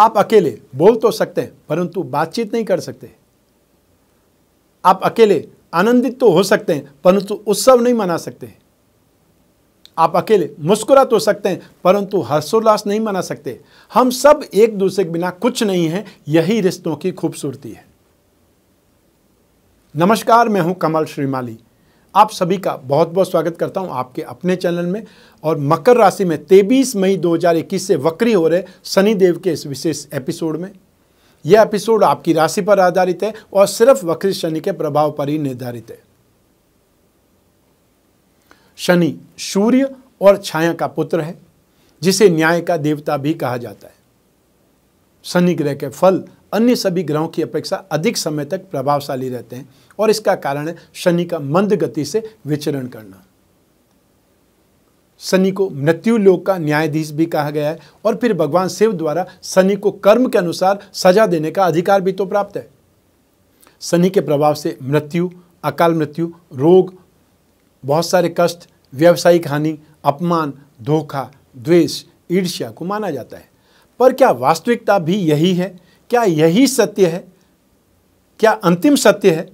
आप अकेले बोल तो सकते हैं परंतु बातचीत नहीं कर सकते आप अकेले आनंदित तो हो सकते हैं परंतु उत्सव नहीं मना सकते आप अकेले मुस्कुरा तो सकते हैं परंतु हर्षोल्लास नहीं मना सकते हम सब एक दूसरे के बिना कुछ नहीं है यही रिश्तों की खूबसूरती है नमस्कार मैं हूं कमल श्रीमाली आप सभी का बहुत बहुत स्वागत करता हूं आपके अपने चैनल में और मकर राशि में 23 मई 2021 से वक्री हो रहे शनि देव के इस विशेष एपिसोड में यह एपिसोड आपकी राशि पर आधारित है और सिर्फ वक्री शनि के प्रभाव पर ही निर्धारित है शनि सूर्य और छाया का पुत्र है जिसे न्याय का देवता भी कहा जाता है शनि ग्रह के फल अन्य सभी ग्रहों की अपेक्षा अधिक समय तक प्रभावशाली रहते हैं और इसका कारण है शनि का मंद गति से विचरण करना शनि को मृत्यु लोक का न्यायाधीश भी कहा गया है और फिर भगवान शिव द्वारा शनि को कर्म के अनुसार सजा देने का अधिकार भी तो प्राप्त है शनि के प्रभाव से मृत्यु अकाल मृत्यु रोग बहुत सारे कष्ट व्यावसायिक हानि अपमान धोखा द्वेष ईर्ष्या को माना जाता है पर क्या वास्तविकता भी यही है क्या यही सत्य है क्या अंतिम सत्य है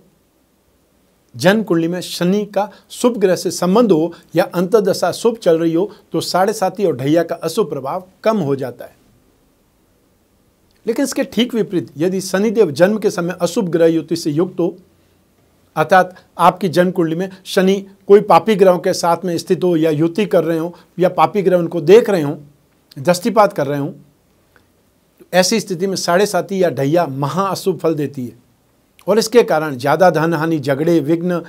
जन्म कुंडली में शनि का शुभ ग्रह से संबंध हो या अंतर्दशा शुभ चल रही हो तो साढ़े साथी और ढैया का अशुभ प्रभाव कम हो जाता है लेकिन इसके ठीक विपरीत यदि शनिदेव जन्म के समय अशुभ ग्रह युति से युक्त हो अर्थात आपकी जन्म कुंडली में शनि कोई पापी ग्रहों के साथ में स्थित हो या युति कर रहे हो या पापी ग्रह उनको देख रहे हो दृष्टिपात कर रहे हों ऐसी स्थिति में साढ़े साथी या ढैया महाअशुभ फल देती है और इसके कारण ज़्यादा धन हानि झगड़े विघ्न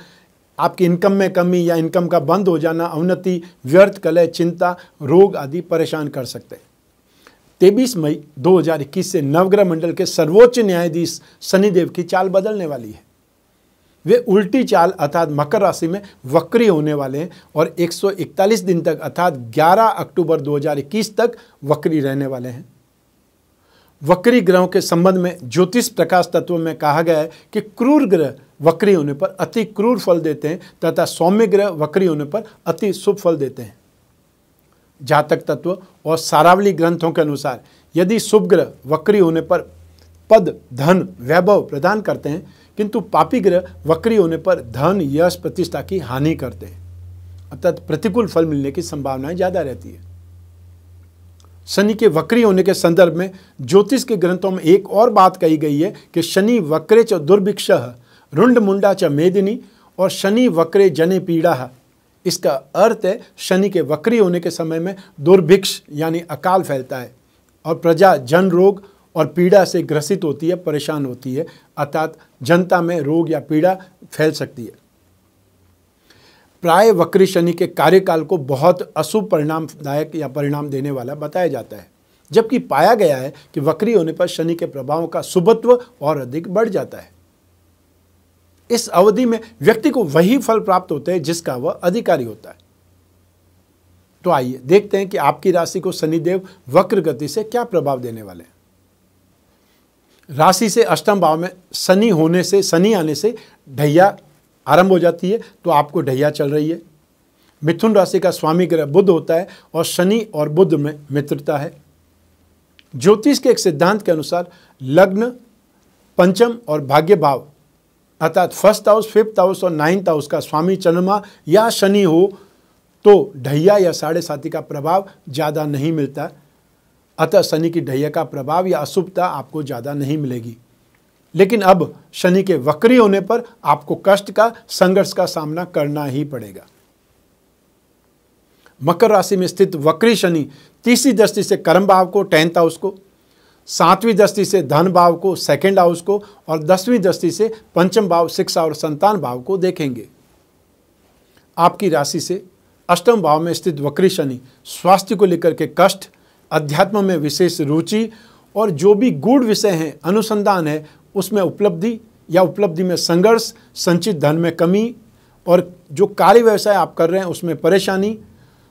आपकी इनकम में कमी या इनकम का बंद हो जाना अवनति व्यर्थ कलय चिंता रोग आदि परेशान कर सकते हैं तेबीस मई 2021 से नवग्रह मंडल के सर्वोच्च न्यायाधीश शनिदेव की चाल बदलने वाली है वे उल्टी चाल अर्थात मकर राशि में वक्री होने वाले हैं और 141 दिन तक अर्थात 11 अक्टूबर 2021 तक वक्री रहने वाले हैं वक्री ग्रहों के संबंध में ज्योतिष प्रकाश तत्व में कहा गया है कि क्रूर ग्रह वक्री होने पर अति क्रूर फल देते हैं तथा सौम्य ग्रह वक्री होने पर अति शुभ फल देते हैं जातक तत्व और सारावली ग्रंथों के अनुसार यदि शुभ ग्रह वक्री होने पर पद धन वैभव प्रदान करते हैं किंतु पापी ग्रह वक्री होने पर धन यश प्रतिष्ठा की हानि करते हैं अर्थात प्रतिकूल फल मिलने की संभावनाएं ज़्यादा रहती है शनि के वक्री होने के संदर्भ में ज्योतिष के ग्रंथों में एक और बात कही गई है कि शनि वक्रे च दुर्भिक्ष रुंड मुंडा च मेदिनी और शनि वक्रे जने पीड़ा है इसका अर्थ है शनि के वक्री होने के समय में दुर्भिक्ष यानी अकाल फैलता है और प्रजा जन रोग और पीड़ा से ग्रसित होती है परेशान होती है अर्थात जनता में रोग या पीड़ा फैल सकती है प्राय वक्री शनि के कार्यकाल को बहुत अशुभ परिणामदायक या परिणाम देने वाला बताया जाता है जबकि पाया गया है कि वक्री होने पर शनि के प्रभावों का शुभत्व और अधिक बढ़ जाता है इस अवधि में व्यक्ति को वही फल प्राप्त होते हैं जिसका वह अधिकारी होता है तो आइए देखते हैं कि आपकी राशि को शनिदेव वक्र गति से क्या प्रभाव देने वाले हैं राशि से अष्टम भाव में शनि होने से शनि आने से ढैया आरंभ हो जाती है तो आपको ढैया चल रही है मिथुन राशि का स्वामी ग्रह बुद्ध होता है और शनि और बुद्ध में मित्रता है ज्योतिष के एक सिद्धांत के अनुसार लग्न पंचम और भाग्य भाव अर्थात फर्स्ट हाउस फिफ्थ हाउस और नाइन्थ हाउस का स्वामी चंद्रमा या शनि हो तो ढैया या साढ़े साथी का प्रभाव ज़्यादा नहीं मिलता अतः शनि की ढैया का प्रभाव या अशुभता आपको ज़्यादा नहीं मिलेगी लेकिन अब शनि के वक्री होने पर आपको कष्ट का संघर्ष का सामना करना ही पड़ेगा मकर राशि में स्थित वक्री शनि तीसरी दृष्टि से कर्म भाव को टेंथ हाउस को सातवीं दृष्टि से धन भाव को सेकेंड हाउस को और दसवीं दृष्टि से पंचम भाव शिक्षा और संतान भाव को देखेंगे आपकी राशि से अष्टम भाव में स्थित वक्री शनि स्वास्थ्य को लेकर के कष्ट अध्यात्म में विशेष रुचि और जो भी गूढ़ विषय हैं अनुसंधान है उसमें उपलब्धि या उपलब्धि में संघर्ष संचित धन में कमी और जो कार्य व्यवसाय आप कर रहे हैं उसमें परेशानी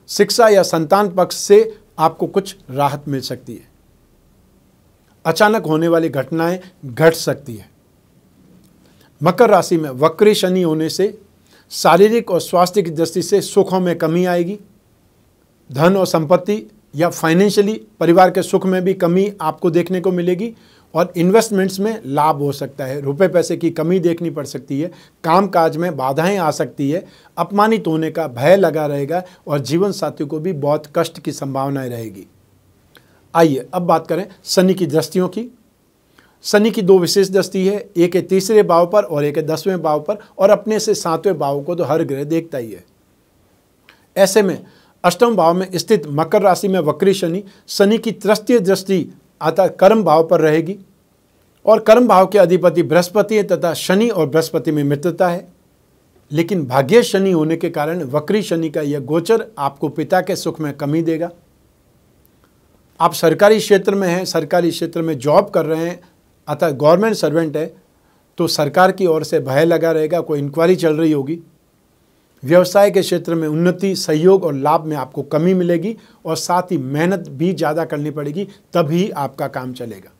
शिक्षा या संतान पक्ष से आपको कुछ राहत मिल सकती है अचानक होने वाली घटनाएं घट सकती है मकर राशि में वक्री शनि होने से शारीरिक और स्वास्थ्य की दृष्टि से सुखों में कमी आएगी धन और संपत्ति या फाइनेंशियली परिवार के सुख में भी कमी आपको देखने को मिलेगी और इन्वेस्टमेंट्स में लाभ हो सकता है रुपए पैसे की कमी देखनी पड़ सकती है कामकाज में बाधाएं आ सकती है अपमानित होने का भय लगा रहेगा और जीवन साथी को भी बहुत कष्ट की संभावनाएं रहेगी आइए अब बात करें शनि की दृष्टियों की शनि की दो विशेष दृष्टि है एक है तीसरे भाव पर और एक है दसवें भाव पर और अपने से सातवें भाव को तो हर ग्रह देखता ही है ऐसे में अष्टम भाव में स्थित मकर राशि में वक्री शनि शनि की तृतीय दृष्टि आता कर्म भाव पर रहेगी और कर्म भाव के अधिपति बृहस्पति है तथा शनि और बृहस्पति में मित्रता है लेकिन भाग्य शनि होने के कारण वक्री शनि का यह गोचर आपको पिता के सुख में कमी देगा आप सरकारी क्षेत्र में हैं सरकारी क्षेत्र में जॉब कर रहे हैं अतः गवर्नमेंट सर्वेंट है तो सरकार की ओर से भय लगा रहेगा कोई इंक्वायरी चल रही होगी व्यवसाय के क्षेत्र में उन्नति सहयोग और लाभ में आपको कमी मिलेगी और साथ ही मेहनत भी ज़्यादा करनी पड़ेगी तभी आपका काम चलेगा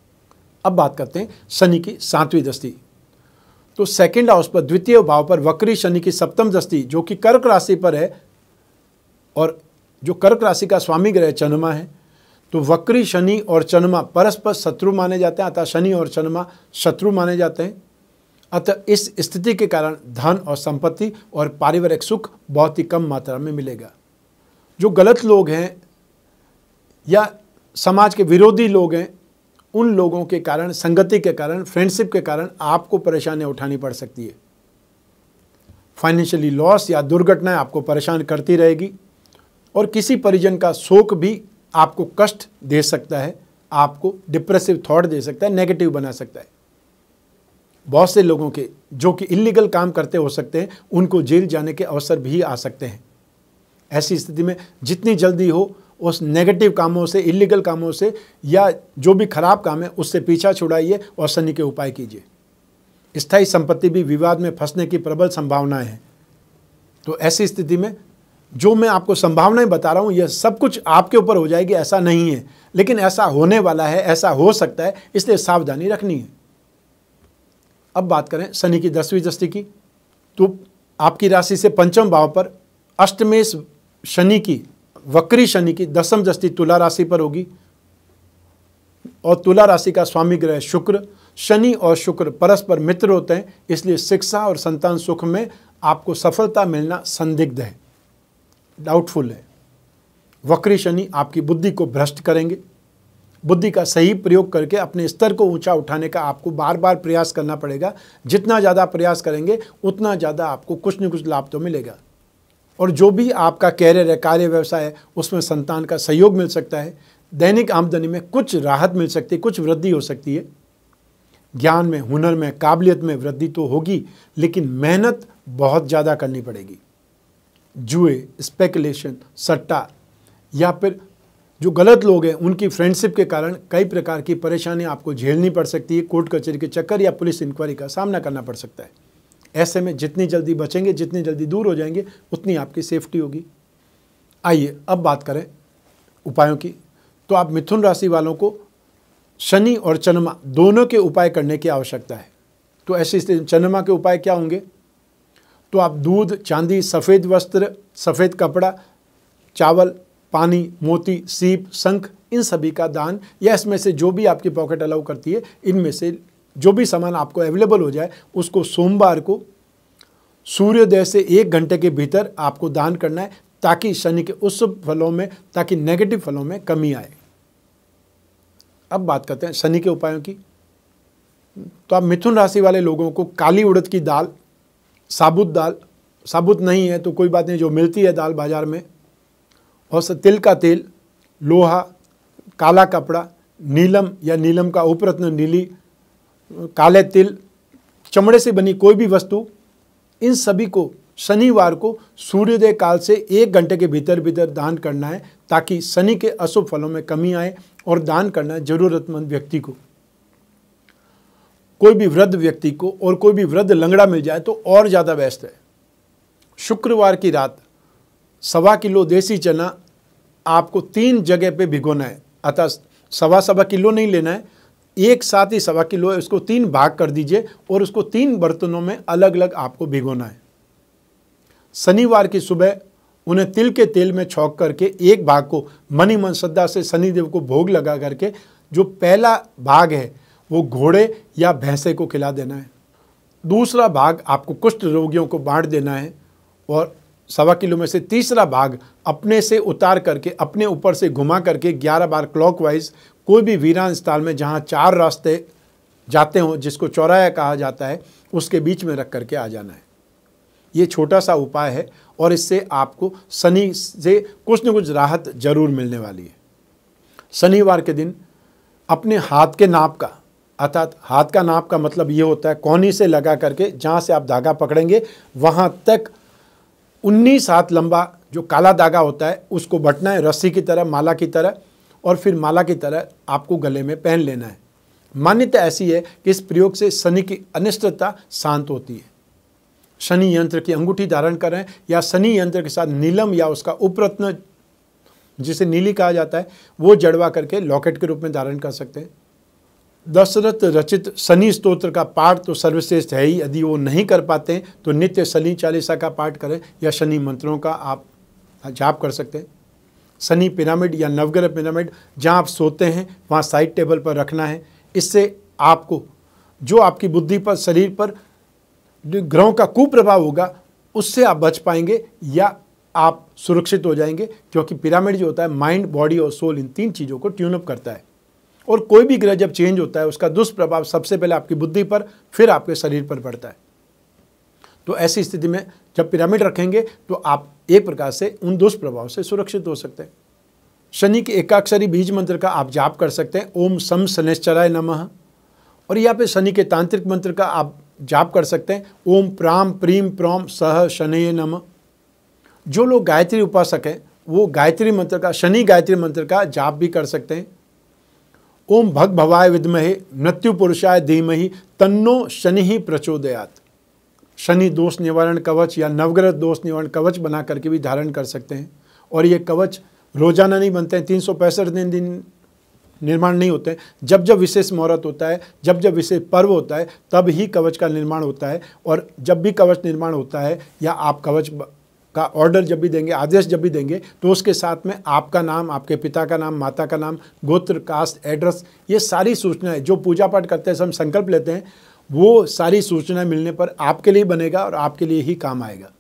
अब बात करते हैं शनि की सातवीं दृष्टि तो सेकेंड हाउस पर द्वितीय भाव पर वक्री शनि की सप्तम दृष्टि जो कि कर्क राशि पर है और जो कर्क राशि का स्वामी ग्रह चंद्रमा है तो वक्री शनि और चंद्रमा परस्पर शत्रु माने जाते हैं अतः शनि और चंद्रमा शत्रु माने जाते हैं अतः इस स्थिति के कारण धन और संपत्ति और पारिवारिक सुख बहुत ही कम मात्रा में मिलेगा जो गलत लोग हैं या समाज के विरोधी लोग हैं उन लोगों के कारण संगति के कारण फ्रेंडशिप के कारण आपको परेशानियाँ उठानी पड़ सकती है फाइनेंशियली लॉस या दुर्घटनाएं आपको परेशान करती रहेगी और किसी परिजन का शोक भी आपको कष्ट दे सकता है आपको डिप्रेसिव थॉट दे सकता है नेगेटिव बना सकता है बहुत से लोगों के जो कि इलीगल काम करते हो सकते हैं उनको जेल जाने के अवसर भी आ सकते हैं ऐसी स्थिति में जितनी जल्दी हो उस नेगेटिव कामों से इलीगल कामों से या जो भी खराब काम है उससे पीछा छुड़ाइए और शनि के उपाय कीजिए स्थायी संपत्ति भी विवाद में फंसने की प्रबल संभावनाएं हैं तो ऐसी स्थिति में जो मैं आपको संभावनाएं बता रहा हूँ यह सब कुछ आपके ऊपर हो जाएगी ऐसा नहीं है लेकिन ऐसा होने वाला है ऐसा हो सकता है इसलिए सावधानी रखनी है अब बात करें शनि की दसवीं दृष्टि की तो आपकी राशि से पंचम भाव पर अष्टमेश शनि की वक्री शनि की दसम दृष्टि तुला राशि पर होगी और तुला राशि का स्वामी ग्रह शुक्र शनि और शुक्र परस्पर मित्र होते हैं इसलिए शिक्षा और संतान सुख में आपको सफलता मिलना संदिग्ध है डाउटफुल है वक्री शनि आपकी बुद्धि को भ्रष्ट करेंगे बुद्धि का सही प्रयोग करके अपने स्तर को ऊंचा उठाने का आपको बार बार प्रयास करना पड़ेगा जितना ज़्यादा प्रयास करेंगे उतना ज़्यादा आपको कुछ न कुछ लाभ तो मिलेगा और जो भी आपका कैरियर है कार्य व्यवसाय है उसमें संतान का सहयोग मिल सकता है दैनिक आमदनी में कुछ राहत मिल सकती है कुछ वृद्धि हो सकती है ज्ञान में हुनर में काबिलियत में वृद्धि तो होगी लेकिन मेहनत बहुत ज़्यादा करनी पड़ेगी जुए स्पेकुलेशन सट्टा या फिर जो गलत लोग हैं उनकी फ्रेंडशिप के कारण कई प्रकार की परेशानी आपको झेलनी पड़ सकती है कोर्ट कचहरी के चक्कर या पुलिस इंक्वायरी का सामना करना पड़ सकता है ऐसे में जितनी जल्दी बचेंगे जितनी जल्दी दूर हो जाएंगे उतनी आपकी सेफ्टी होगी आइए अब बात करें उपायों की तो आप मिथुन राशि वालों को शनि और चंद्रमा दोनों के उपाय करने की आवश्यकता है तो ऐसी स्थिति चंद्रमा के उपाय क्या होंगे तो आप दूध चांदी सफ़ेद वस्त्र सफ़ेद कपड़ा चावल पानी मोती सीप शंख इन सभी का दान या इसमें से जो भी आपकी पॉकेट अलाउ करती है इनमें से जो भी सामान आपको अवेलेबल हो जाए उसको सोमवार को सूर्योदय से एक घंटे के भीतर आपको दान करना है ताकि शनि के उस फलों में ताकि नेगेटिव फलों में कमी आए अब बात करते हैं शनि के उपायों की तो आप मिथुन राशि वाले लोगों को काली उड़द की दाल साबुत दाल साबुत नहीं है तो कोई बात नहीं जो मिलती है दाल बाज़ार में बहुत सा तिल का तेल लोहा काला कपड़ा नीलम या नीलम का उपरत्न नीली काले तिल चमड़े से बनी कोई भी वस्तु इन सभी को शनिवार को सूर्योदय काल से एक घंटे के भीतर भीतर दान करना है ताकि शनि के अशुभ फलों में कमी आए और दान करना है जरूरतमंद व्यक्ति को कोई भी वृद्ध व्यक्ति को और कोई भी वृद्ध लंगड़ा मिल जाए तो और ज़्यादा बेस्ट है शुक्रवार की रात सवा किलो देसी चना आपको तीन जगह पे भिगोना है अतः सवा सवा किलो नहीं लेना है एक साथ ही सवा किलो है उसको तीन भाग कर दीजिए और उसको तीन बर्तनों में अलग अलग आपको भिगोना है शनिवार की सुबह उन्हें तिल के तेल में छौक करके एक भाग को मनी मन श्रद्धा से शनिदेव को भोग लगा करके जो पहला भाग है वो घोड़े या भैंसे को खिला देना है दूसरा भाग आपको कुष्ठ रोगियों को बांट देना है और सवा किलो में से तीसरा भाग अपने से उतार करके अपने ऊपर से घुमा करके 11 बार क्लॉकवाइज कोई भी वीरान स्थान में जहाँ चार रास्ते जाते हों जिसको चौराया कहा जाता है उसके बीच में रख करके आ जाना है ये छोटा सा उपाय है और इससे आपको शनि से कुछ न कुछ राहत जरूर मिलने वाली है शनिवार के दिन अपने हाथ के नाप का अर्थात हाथ का नाप का मतलब ये होता है कोनी से लगा करके जहाँ से आप धागा पकड़ेंगे वहाँ तक उन्नीस हाथ लंबा जो काला धागा होता है उसको बटना है रस्सी की तरह माला की तरह और फिर माला की तरह आपको गले में पहन लेना है मान्यता ऐसी है कि इस प्रयोग से शनि की अनिष्टता शांत होती है शनि यंत्र की अंगूठी धारण करें या शनि यंत्र के साथ नीलम या उसका उपरत्न जिसे नीली कहा जाता है वो जड़वा करके लॉकेट के रूप में धारण कर सकते हैं दशरथ रचित शनि स्तोत्र का पाठ तो सर्वश्रेष्ठ है ही यदि वो नहीं कर पाते तो नित्य शनि चालीसा का पाठ करें या शनि मंत्रों का आप जाप कर सकते हैं शनि पिरामिड या नवग्रह पिरामिड जहाँ आप सोते हैं वहाँ साइड टेबल पर रखना है इससे आपको जो आपकी बुद्धि पर शरीर पर ग्रहों का कुप्रभाव होगा उससे आप बच पाएंगे या आप सुरक्षित हो जाएंगे क्योंकि पिरामिड जो होता है माइंड बॉडी और सोल इन तीन चीज़ों को ट्यूनअप करता है और कोई भी ग्रह जब चेंज होता है उसका दुष्प्रभाव सबसे पहले आपकी बुद्धि पर फिर आपके शरीर पर पड़ता है तो ऐसी स्थिति में जब पिरामिड रखेंगे तो आप एक प्रकार से उन दुष्प्रभाव से सुरक्षित हो सकते हैं शनि के एकाक्षरी बीज मंत्र का आप जाप कर सकते हैं ओम सम शनिश्चराय नमः और यहाँ पे शनि के तांत्रिक मंत्र का आप जाप कर सकते हैं ओम प्राम प्रीम प्रोम सह शनय नम जो लोग गायत्री उपासक हैं वो गायत्री मंत्र का शनि गायत्री मंत्र का जाप भी कर सकते हैं ओम भग भवाय विदमहे मृत्यु पुरुषाय धीमहि तन्नो शनि ही प्रचोदयात शनि दोष निवारण कवच या नवग्रह दोष निवारण कवच बना करके भी धारण कर सकते हैं और ये कवच रोजाना नहीं बनते हैं तीन सौ पैंसठ दिन दिन निर्माण नहीं होते जब जब विशेष मुहूर्त होता है जब जब विशेष पर्व होता है तब ही कवच का निर्माण होता है और जब भी कवच निर्माण होता है या आप कवच का ऑर्डर जब भी देंगे आदेश जब भी देंगे तो उसके साथ में आपका नाम आपके पिता का नाम माता का नाम गोत्र कास्ट एड्रेस ये सारी सूचनाएं जो पूजा पाठ करते हैं हम संकल्प लेते हैं वो सारी सूचनाएं मिलने पर आपके लिए बनेगा और आपके लिए ही काम आएगा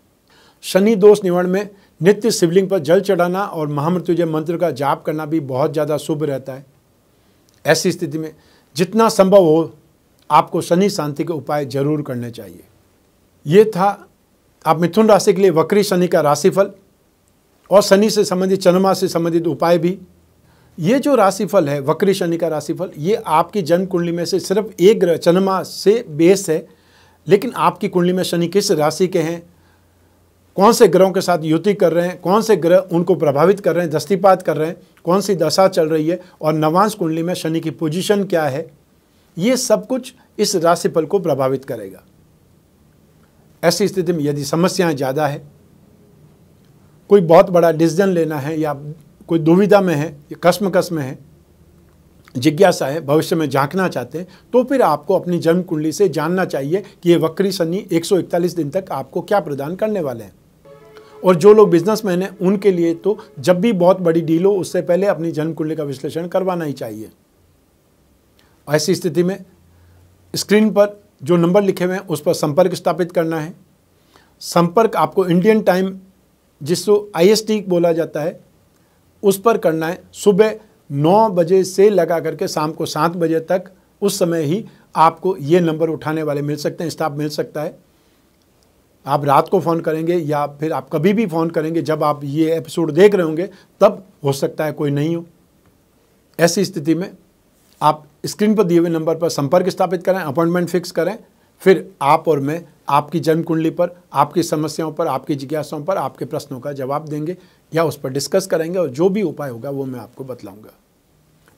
शनि दोष निवारण में नित्य शिवलिंग पर जल चढ़ाना और महामृत्युजय मंत्र का जाप करना भी बहुत ज़्यादा शुभ रहता है ऐसी स्थिति में जितना संभव हो आपको शनि शांति के उपाय जरूर करने चाहिए ये था आप मिथुन राशि के लिए वक्री शनि का राशिफल और शनि से संबंधित चंद्रमा से संबंधित उपाय भी ये जो राशिफल है वक्री शनि का राशिफल ये आपकी जन्म कुंडली में से सिर्फ एक ग्रह चंद्रमा से बेस है लेकिन आपकी कुंडली में शनि किस राशि के हैं कौन से ग्रहों के साथ युति कर रहे हैं कौन से ग्रह उनको प्रभावित कर रहे हैं दस्तीपात कर रहे हैं कौन सी दशा चल रही है और नवांश कुंडली में शनि की पोजिशन क्या है ये सब कुछ इस राशिफल को प्रभावित करेगा ऐसी स्थिति में यदि समस्याएं ज़्यादा है कोई बहुत बड़ा डिसीजन लेना है या कोई दुविधा में है या कस्म कस्म है जिज्ञासा है भविष्य में झांकना चाहते हैं तो फिर आपको अपनी जन्म कुंडली से जानना चाहिए कि ये वक्री शनि 141 दिन तक आपको क्या प्रदान करने वाले हैं और जो लोग बिजनेसमैन हैं उनके लिए तो जब भी बहुत बड़ी डील हो उससे पहले अपनी जन्म कुंडली का विश्लेषण करवाना ही चाहिए ऐसी स्थिति में स्क्रीन पर जो नंबर लिखे हुए हैं उस पर संपर्क स्थापित करना है संपर्क आपको इंडियन टाइम जिसको आईएसटी बोला जाता है उस पर करना है सुबह नौ बजे से लगा करके शाम को सात बजे तक उस समय ही आपको ये नंबर उठाने वाले मिल सकते हैं स्टाफ मिल सकता है आप रात को फ़ोन करेंगे या फिर आप कभी भी फ़ोन करेंगे जब आप ये एपिसोड देख रहे होंगे तब हो सकता है कोई नहीं हो ऐसी स्थिति में आप स्क्रीन पर दिए हुए नंबर पर संपर्क स्थापित करें अपॉइंटमेंट फिक्स करें फिर आप और मैं आपकी जन्म कुंडली पर आपकी समस्याओं पर आपकी जिज्ञासाओं पर आपके प्रश्नों का जवाब देंगे या उस पर डिस्कस करेंगे और जो भी उपाय होगा वो मैं आपको बतलाऊंगा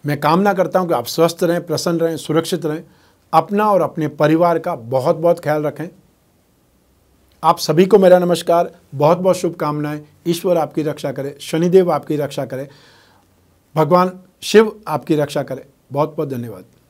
मैं कामना करता हूं कि आप स्वस्थ रहें प्रसन्न रहें सुरक्षित रहें अपना और अपने परिवार का बहुत बहुत ख्याल रखें आप सभी को मेरा नमस्कार बहुत बहुत शुभकामनाएं ईश्वर आपकी रक्षा करें शनिदेव आपकी रक्षा करें भगवान शिव आपकी रक्षा करें बहुत बहुत धन्यवाद